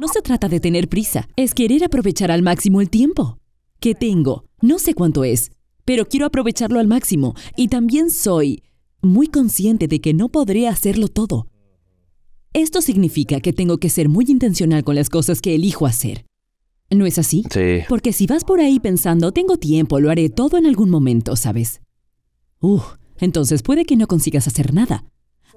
No se trata de tener prisa, es querer aprovechar al máximo el tiempo que tengo. No sé cuánto es, pero quiero aprovecharlo al máximo y también soy muy consciente de que no podré hacerlo todo. Esto significa que tengo que ser muy intencional con las cosas que elijo hacer. ¿No es así? Sí. Porque si vas por ahí pensando, tengo tiempo, lo haré todo en algún momento, ¿sabes? Uh, entonces puede que no consigas hacer nada.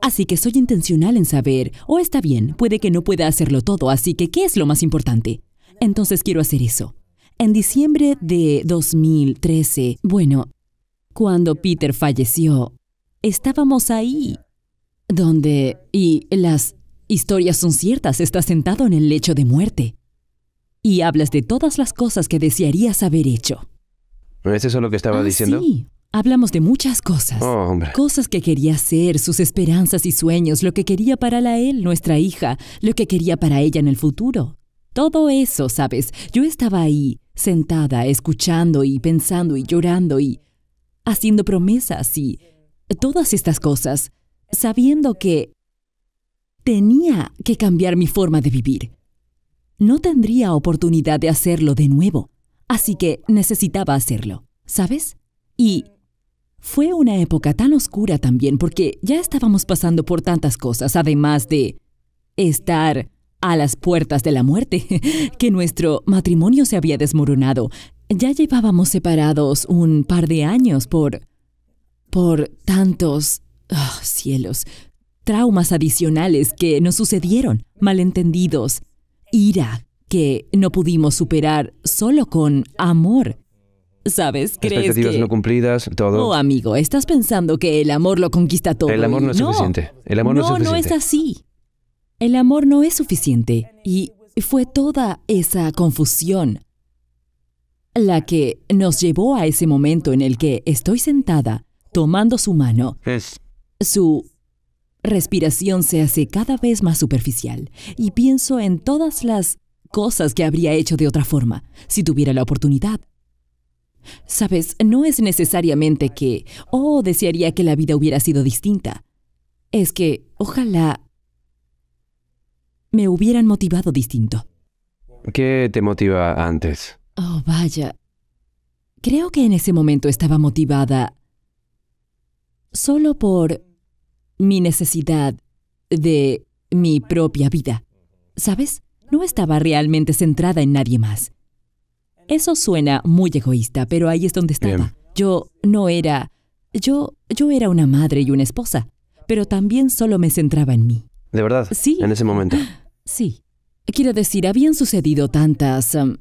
Así que soy intencional en saber, o está bien, puede que no pueda hacerlo todo, así que ¿qué es lo más importante? Entonces quiero hacer eso. En diciembre de 2013, bueno, cuando Peter falleció, estábamos ahí, donde, y las historias son ciertas, estás sentado en el lecho de muerte y hablas de todas las cosas que desearías haber hecho. ¿Es eso lo que estaba ah, diciendo? Sí, Hablamos de muchas cosas. Oh, cosas que quería hacer, sus esperanzas y sueños, lo que quería para la él, nuestra hija, lo que quería para ella en el futuro. Todo eso, ¿sabes? Yo estaba ahí, sentada, escuchando y pensando y llorando y haciendo promesas y todas estas cosas, sabiendo que tenía que cambiar mi forma de vivir. No tendría oportunidad de hacerlo de nuevo, así que necesitaba hacerlo, ¿sabes? Y fue una época tan oscura también porque ya estábamos pasando por tantas cosas, además de estar a las puertas de la muerte, que nuestro matrimonio se había desmoronado. Ya llevábamos separados un par de años por... por tantos... Ah, cielos, traumas adicionales que nos sucedieron, malentendidos, ira que no pudimos superar solo con amor ¿Sabes? ¿Crees Expectativas no cumplidas, todo. no amigo, estás pensando que el amor lo conquista todo. El amor no es suficiente. El amor no, es suficiente. No, no es así. El amor no es suficiente. Y fue toda esa confusión la que nos llevó a ese momento en el que estoy sentada, tomando su mano. Su respiración se hace cada vez más superficial y pienso en todas las cosas que habría hecho de otra forma si tuviera la oportunidad. Sabes, no es necesariamente que, oh, desearía que la vida hubiera sido distinta. Es que, ojalá, me hubieran motivado distinto. ¿Qué te motiva antes? Oh, vaya. Creo que en ese momento estaba motivada solo por mi necesidad de mi propia vida. ¿Sabes? No estaba realmente centrada en nadie más. Eso suena muy egoísta, pero ahí es donde estaba. Yo no era... Yo, yo era una madre y una esposa, pero también solo me centraba en mí. ¿De verdad? Sí. En ese momento. Sí. Quiero decir, habían sucedido tantas um,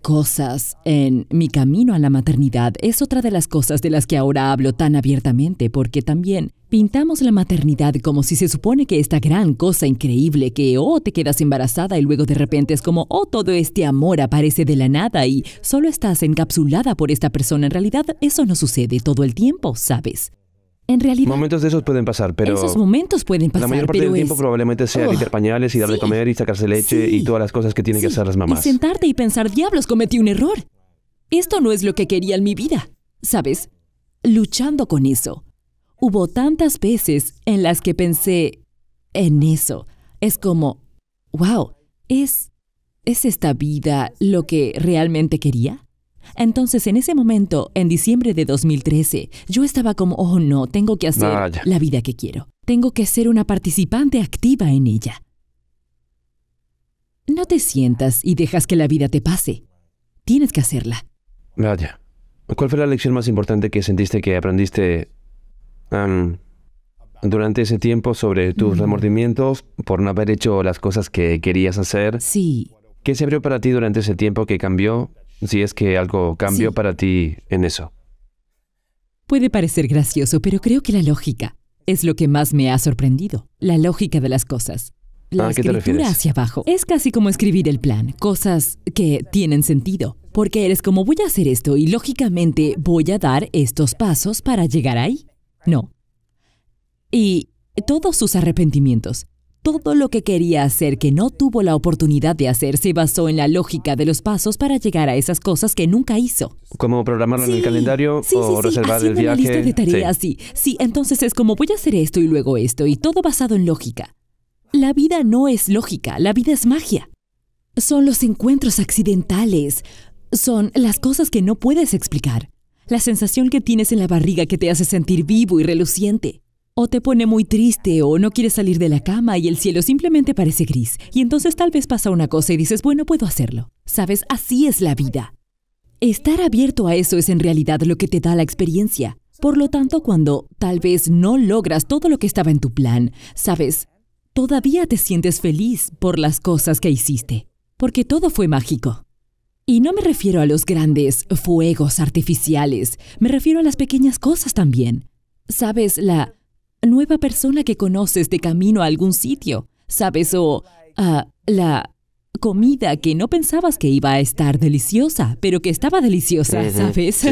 cosas en mi camino a la maternidad es otra de las cosas de las que ahora hablo tan abiertamente, porque también pintamos la maternidad como si se supone que esta gran cosa increíble que o oh, te quedas embarazada y luego de repente es como, oh, todo este amor aparece de la nada y solo estás encapsulada por esta persona. En realidad eso no sucede todo el tiempo, ¿sabes? En realidad. Momentos de esos pueden pasar, pero. Esos momentos pueden pasar. La mayor parte del tiempo probablemente sea limpiar pañales y darle de comer y sacarse leche y todas las cosas que tienen que hacer las mamás. Y sentarte y pensar, diablos, cometí un error. Esto no es lo que quería en mi vida. ¿Sabes? Luchando con eso. Hubo tantas veces en las que pensé en eso. Es como, wow, ¿es, ¿es esta vida lo que realmente quería? Entonces, en ese momento, en diciembre de 2013, yo estaba como, oh no, tengo que hacer la vida que quiero. Tengo que ser una participante activa en ella. No te sientas y dejas que la vida te pase. Tienes que hacerla. Vaya. ¿Cuál fue la lección más importante que sentiste que aprendiste durante ese tiempo sobre tus mm. remordimientos por no haber hecho las cosas que querías hacer? Sí. ¿Qué se abrió para ti durante ese tiempo que cambió si es que algo cambió para ti en eso. Puede parecer gracioso, pero creo que la lógica es lo que más me ha sorprendido. La lógica de las cosas. Ah, la ¿A qué te hacia abajo es casi como escribir el plan, cosas que tienen sentido, porque eres como voy a hacer esto y lógicamente voy a dar estos pasos para llegar ahí. No. Y todos sus arrepentimientos todo lo que quería hacer que no tuvo la oportunidad de hacer se basó en la lógica de los pasos para llegar a esas cosas que nunca hizo. Como programarlo en el calendario o reservar el viaje? lista de sí. sí. entonces es como voy a hacer esto y luego esto y todo basado en lógica. La vida no es lógica, la vida es magia. Son los encuentros accidentales, son las cosas que no puedes explicar, la sensación que tienes en la barriga que te hace sentir vivo y reluciente. O te pone muy triste o no quieres salir de la cama y el cielo simplemente parece gris. Y entonces tal vez pasa una cosa y dices, bueno, puedo hacerlo. Sabes, así es la vida. Estar abierto a eso es en realidad lo que te da la experiencia. Por lo tanto, cuando tal vez no logras todo lo que estaba en tu plan, sabes, todavía te sientes feliz por las cosas que hiciste, porque todo fue mágico. Y no me refiero a los grandes fuegos artificiales, me refiero a las pequeñas cosas también. Sabes, la nueva persona que conoces de camino a algún sitio, ¿sabes? O ah, la comida que no pensabas que iba a estar deliciosa, pero que estaba deliciosa, ¿sabes?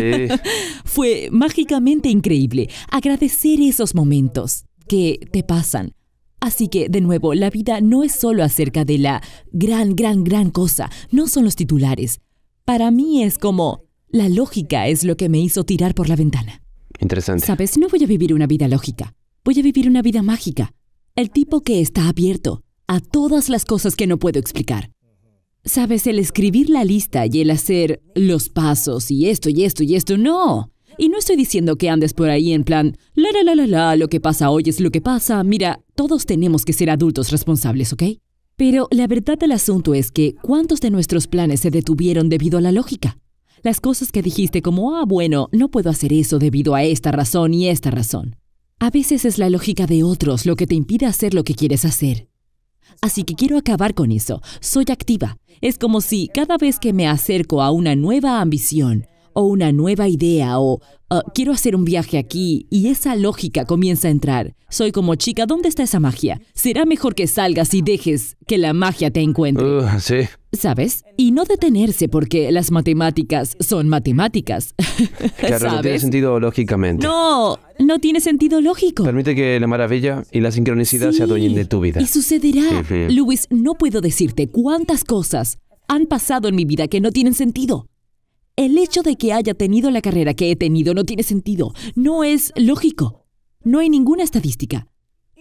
Fue mágicamente increíble agradecer esos momentos que te pasan. Así que, de nuevo, la vida no es solo acerca de la gran, gran, gran cosa, no son los titulares. Para mí es como, la lógica es lo que me hizo tirar por la ventana. Interesante. Sabes, no voy a vivir una vida lógica. Voy a vivir una vida mágica. El tipo que está abierto a todas las cosas que no puedo explicar. Sabes, el escribir la lista y el hacer los pasos y esto y esto y esto, no. Y no estoy diciendo que andes por ahí en plan, la la la la la, lo que pasa hoy es lo que pasa. Mira, todos tenemos que ser adultos responsables, ¿ok? Pero la verdad del asunto es que ¿cuántos de nuestros planes se detuvieron debido a la lógica? Las cosas que dijiste como, ah, bueno, no puedo hacer eso debido a esta razón y esta razón. A veces es la lógica de otros lo que te impide hacer lo que quieres hacer. Así que quiero acabar con eso. Soy activa. Es como si cada vez que me acerco a una nueva ambición, o una nueva idea o ah, quiero hacer un viaje aquí y esa lógica comienza a entrar. Soy como chica, ¿dónde está esa magia? Será mejor que salgas y dejes que la magia te encuentre. sí. ¿Sabes? Y no detenerse porque las matemáticas son matemáticas. claro, no tiene sentido lógicamente. No, no tiene sentido lógico. Permite que la maravilla y la sincronicidad se adueñen de tu vida. Y sucederá. Luis, no puedo decirte cuántas cosas han pasado en mi vida que no tienen sentido. El hecho de que haya tenido la carrera que he tenido no tiene sentido, no es lógico. No hay ninguna estadística.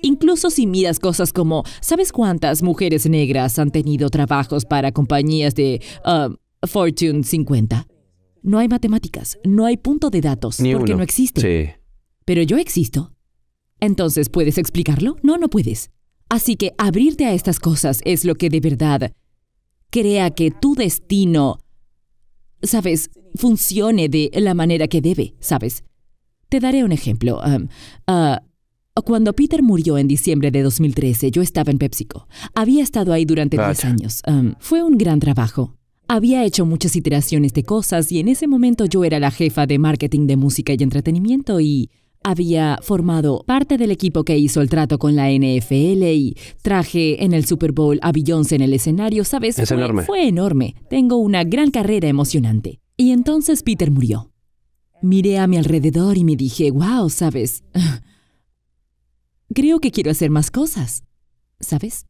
Incluso si miras cosas como, ¿sabes cuántas mujeres negras han tenido trabajos para compañías de um, Fortune 50? No hay matemáticas, no hay punto de datos, porque no existe. Sí. Pero yo existo. Entonces, ¿puedes explicarlo? No, no puedes. Así que abrirte a estas cosas es lo que de verdad crea que tu destino sabes, funcione de la manera que debe, ¿sabes? Te daré un ejemplo. Ah, cuando Peter murió en diciembre de 2013, yo estaba en PepsiCo. Había estado ahí durante tres años. fue un gran trabajo. Había hecho muchas iteraciones de cosas y en ese momento yo era la jefa de marketing de música y entretenimiento y había formado parte del equipo que hizo el trato con la NFL y traje en el Super Bowl a Beyoncé en el escenario, ¿sabes? Es enorme. Fue enorme. Tengo una gran carrera emocionante. Y entonces Peter murió. Miré a mi alrededor y me dije, wow, ¿sabes? Creo que quiero hacer más cosas. ¿Sabes?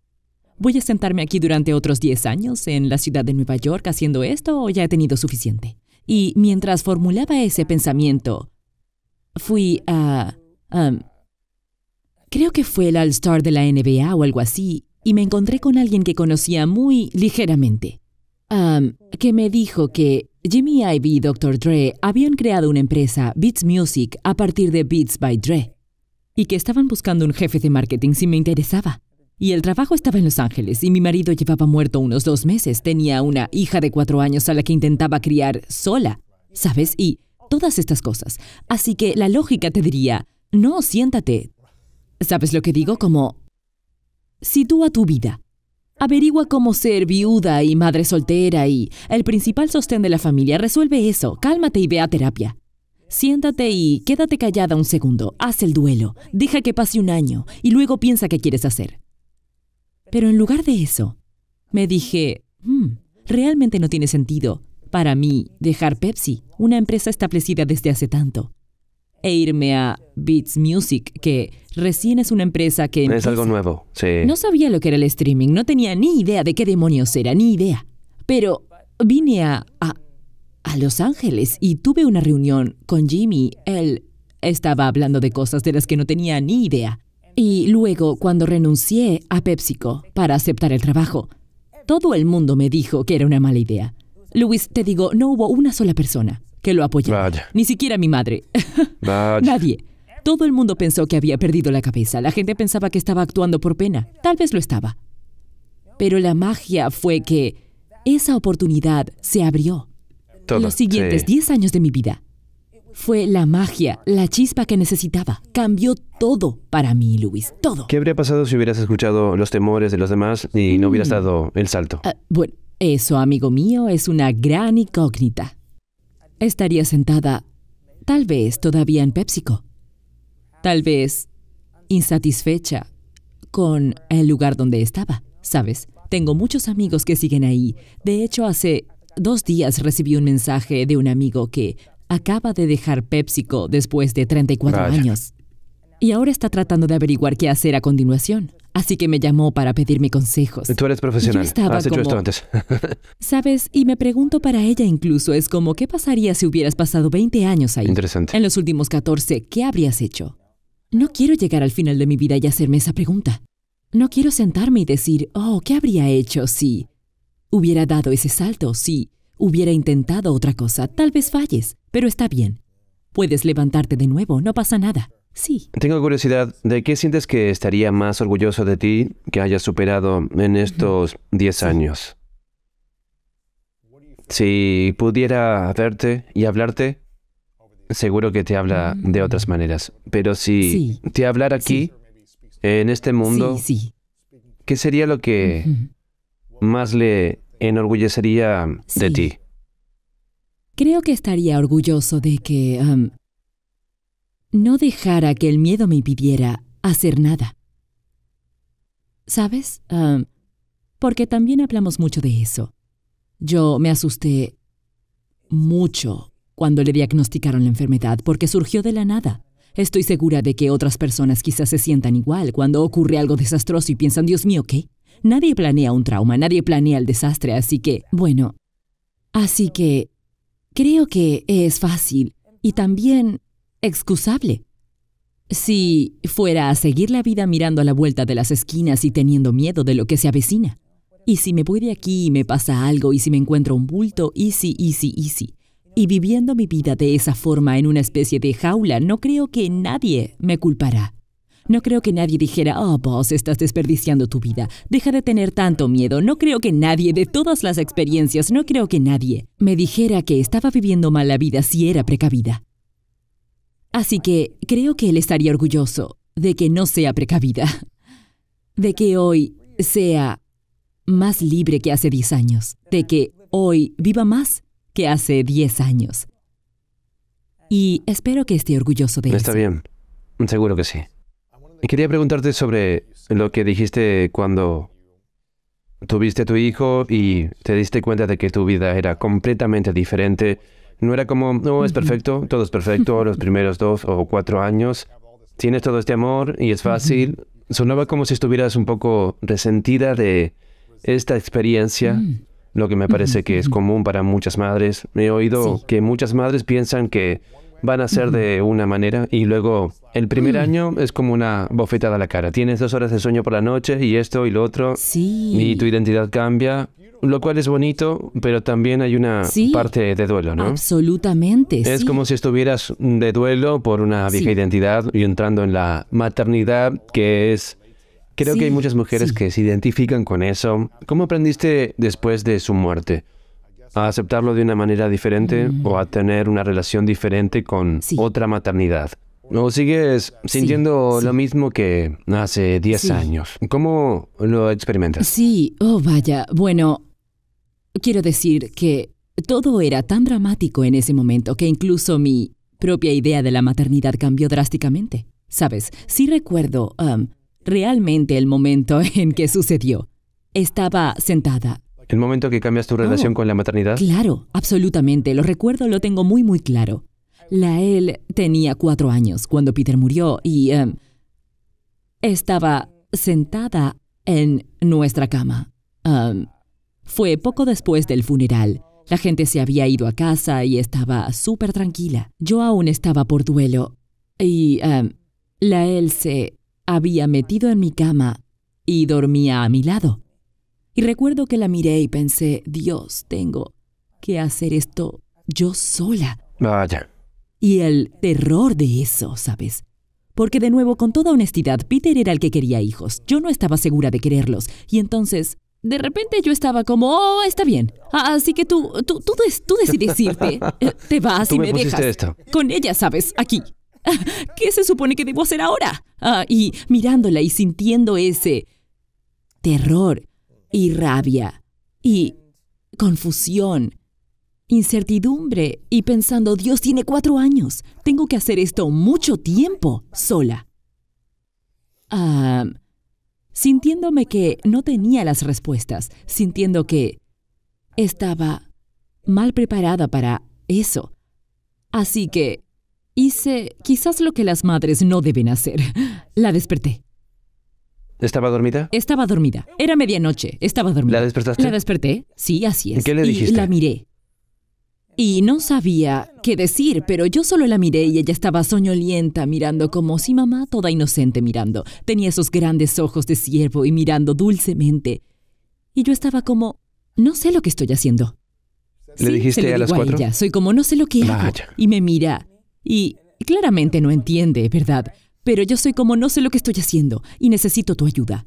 ¿Voy a sentarme aquí durante otros 10 años en la ciudad de Nueva York haciendo esto o ya he tenido suficiente? Y mientras formulaba ese pensamiento, fui a... Um, creo que fue el All-Star de la NBA o algo así, y me encontré con alguien que conocía muy ligeramente, um, que me dijo que Jimmy Ivy y Dr. Dre habían creado una empresa, Beats Music, a partir de Beats by Dre, y que estaban buscando un jefe de marketing si me interesaba. Y el trabajo estaba en Los Ángeles y mi marido llevaba muerto unos dos meses. Tenía una hija de cuatro años a la que intentaba criar sola, ¿sabes? Y todas estas cosas. Así que la lógica te diría, no, siéntate. ¿Sabes lo que digo? Como, sitúa tu vida. Averigua cómo ser viuda y madre soltera y el principal sostén de la familia. Resuelve eso, cálmate y ve a terapia. Siéntate y quédate callada un segundo, haz el duelo, deja que pase un año y luego piensa qué quieres hacer. Pero en lugar de eso, me dije, mm, realmente no tiene sentido para mí dejar Pepsi, una empresa establecida desde hace tanto, e irme a Beats Music, que recién es una empresa que... Es algo nuevo, sí. No sabía lo que era el streaming, no tenía ni idea de qué demonios era, ni idea. Pero vine a, a Los Ángeles y tuve una reunión con Jimmy. Él estaba hablando de cosas de las que no tenía ni idea. Y luego, cuando renuncié a PepsiCo para aceptar el trabajo, todo el mundo me dijo que era una mala idea. Luis, te digo, no hubo una sola persona que lo apoyara. Ni siquiera mi madre. Nadie. Todo el mundo pensó que había perdido la cabeza. La gente pensaba que estaba actuando por pena. Tal vez lo estaba. Pero la magia fue que esa oportunidad se abrió. Los siguientes 10 años de mi vida fue la magia, la chispa que necesitaba. Cambió todo para mí, Luis, todo. ¿Qué habría pasado si hubieras escuchado los temores de los demás y no hubieras mm. dado el salto? Ah, bueno, eso, amigo mío, es una gran incógnita. Estaría sentada, tal vez todavía en PepsiCo, tal vez insatisfecha con el lugar donde estaba, ¿sabes? Tengo muchos amigos que siguen ahí. De hecho, hace dos días recibí un mensaje de un amigo que acaba de dejar PepsiCo después de 34 años y ahora está tratando de averiguar qué hacer a continuación. Así que me llamó para pedirme consejos. Tú eres profesional. Ah, has hecho esto antes. ¿Sabes? Y me pregunto para ella incluso, es como, ¿qué pasaría si hubieras pasado 20 años ahí? Interesante. En los últimos 14, ¿qué habrías hecho? No quiero llegar al final de mi vida y hacerme esa pregunta. No quiero sentarme y decir, oh, ¿qué habría hecho si hubiera dado ese salto? Si hubiera intentado otra cosa. Tal vez falles, pero está bien. Puedes levantarte de nuevo, no pasa nada. Sí. Tengo curiosidad, ¿de qué sientes que estaría más orgulloso de ti que hayas superado en estos 10 años? Si pudiera verte y hablarte, seguro que te habla de mm. otras maneras. Pero si te hablara aquí, en este mundo, ¿qué sería lo que más le enorgullecería de ti? Creo que estaría orgulloso de que no dejara que el miedo me impidiera hacer nada. ¿Sabes? Ah, porque también hablamos mucho de eso. Yo me asusté mucho cuando le diagnosticaron la enfermedad porque surgió de la nada. Estoy segura de que otras personas quizás se sientan igual cuando ocurre algo desastroso y piensan, Dios mío, ¿qué? Nadie planea un trauma, nadie planea el desastre, así que, bueno, así que creo que es fácil y también excusable. Si fuera a seguir la vida mirando a la vuelta de las esquinas y teniendo miedo de lo que se avecina. Y si me voy de aquí y me pasa algo y si me encuentro un bulto, easy, easy, easy. Y viviendo mi vida de esa forma en una especie de jaula, no creo que nadie me culpará. No creo que nadie dijera, oh, vos estás desperdiciando tu vida, deja de tener tanto miedo. No creo que nadie, de todas las experiencias, no creo que nadie me dijera que estaba viviendo mal la vida si era precavida. Así que creo que él estaría orgulloso de que no sea precavida, de que hoy sea más libre que hace 10 años, de que hoy viva más que hace 10 años. Y espero que esté orgulloso de eso. Está bien, seguro que sí. Quería preguntarte sobre lo que dijiste cuando tuviste tu hijo y te diste cuenta de que tu vida era completamente diferente no era como, no, es perfecto, todo es perfecto, los primeros dos o cuatro años. Tienes todo este amor y es fácil. Sonaba como si estuvieras un poco resentida de esta experiencia, mm. lo que me parece que es común para muchas madres. He oído que muchas madres piensan que van a ser de una manera y luego el primer mm. año es como una bofetada a la cara. Tienes dos horas de sueño por la noche y esto y lo otro. Sí. Y tu identidad cambia, lo cual es bonito, pero también hay una parte de duelo, ¿no? Absolutamente. Es como si estuvieras de duelo por una vieja identidad y entrando en la maternidad, que es... Creo que hay muchas mujeres que se identifican con eso. ¿Cómo aprendiste después de su muerte? a aceptarlo de una manera diferente mm. o a tener una relación diferente con otra maternidad. ¿O sigues sintiendo lo mismo que hace 10 años? ¿Cómo lo experimentas? Sí, oh vaya, bueno, quiero decir que todo era tan dramático en ese momento que incluso mi propia idea de la maternidad cambió drásticamente. Sabes, sí recuerdo realmente el momento en que sucedió. Estaba sentada el momento que cambias tu relación con la maternidad? Claro, absolutamente. Lo recuerdo, lo tengo muy, muy claro. La él tenía cuatro años cuando Peter murió y em, estaba sentada en nuestra cama. Em, fue poco después del funeral. La gente se había ido a casa y estaba súper tranquila. Yo aún estaba por duelo y em, la él se había metido en mi cama y dormía a mi lado. Y recuerdo que la miré y pensé, Dios, tengo que hacer esto yo sola. Vaya. Y el terror de eso, ¿sabes? Porque de nuevo, con toda honestidad, Peter era el que quería hijos. Yo no estaba segura de quererlos. Y entonces, de repente yo estaba como, oh, está bien. Ah, así que tú, tú, tú, tú decides irte. Eh, te vas y me, dejas. Esto. Con ella, ¿sabes? Aquí. ¿Qué se supone que debo hacer ahora? Ah, y mirándola y sintiendo ese terror y rabia y confusión, incertidumbre y pensando, Dios tiene cuatro años, tengo que hacer esto mucho tiempo sola. Ah, sintiéndome que no tenía las respuestas, sintiendo que estaba mal preparada para eso. Así que hice quizás lo que las madres no deben hacer. La desperté. ¿Estaba dormida? Estaba dormida. Era medianoche. Estaba dormida. ¿La despertaste? La desperté. Sí, así es. ¿Qué le dijiste? Y la miré. Y no sabía qué decir, pero yo solo la miré y ella estaba soñolienta mirando como si mamá toda inocente mirando. Tenía esos grandes ojos de siervo y mirando dulcemente. Y yo estaba como, no sé lo que estoy haciendo. ¿Le dijiste a las cuatro? Soy como, no sé lo que hago. Y me mira. Y claramente no entiende, ¿verdad? pero yo soy como no sé lo que estoy haciendo y necesito tu ayuda.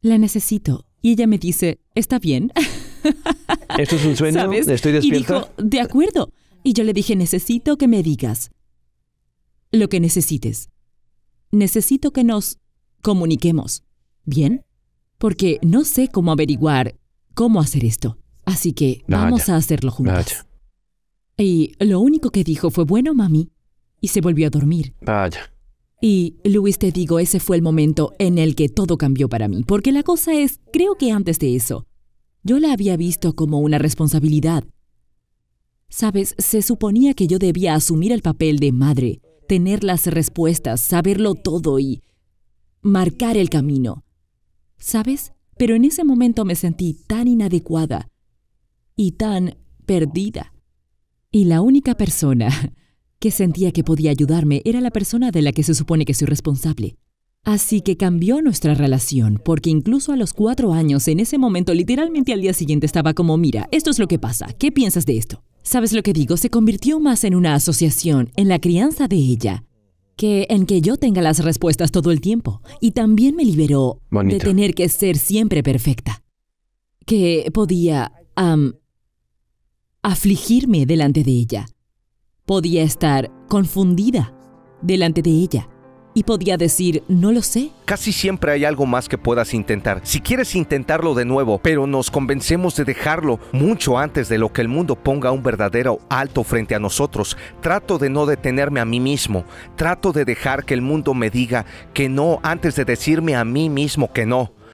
La necesito. Y ella me dice, ¿está bien? ¿Esto es un sueño? ¿Estoy despierto? Y dijo, de acuerdo. Y yo le dije, necesito que me digas lo que necesites. Necesito que nos comuniquemos. ¿Bien? Porque no sé cómo averiguar cómo hacer esto. Así que vamos a hacerlo juntos. Y lo único que dijo fue, bueno, mami. Y se volvió a dormir. Vaya. Y Luis, te digo, ese fue el momento en el que todo cambió para mí, porque la cosa es, creo que antes de eso, yo la había visto como una responsabilidad. Sabes, se suponía que yo debía asumir el papel de madre, tener las respuestas, saberlo todo y marcar el camino. ¿Sabes? Pero en ese momento me sentí tan inadecuada y tan perdida. Y la única persona que sentía que podía ayudarme era la persona de la que se supone que soy responsable. Así que cambió nuestra relación, porque incluso a los cuatro años, en ese momento, literalmente al día siguiente estaba como, mira, esto es lo que pasa, ¿qué piensas de esto? ¿Sabes lo que digo? Se convirtió más en una asociación, en la crianza de ella, que en que yo tenga las respuestas todo el tiempo. Y también me liberó de tener que ser siempre perfecta. Que podía afligirme delante de ella podía estar confundida delante de ella y podía decir, no lo sé. Casi siempre hay algo más que puedas intentar. Si quieres intentarlo de nuevo, pero nos convencemos de dejarlo mucho antes de lo que el mundo ponga un verdadero alto frente a nosotros, trato de no detenerme a mí mismo, trato de dejar que el mundo me diga que no antes de decirme a mí mismo que no.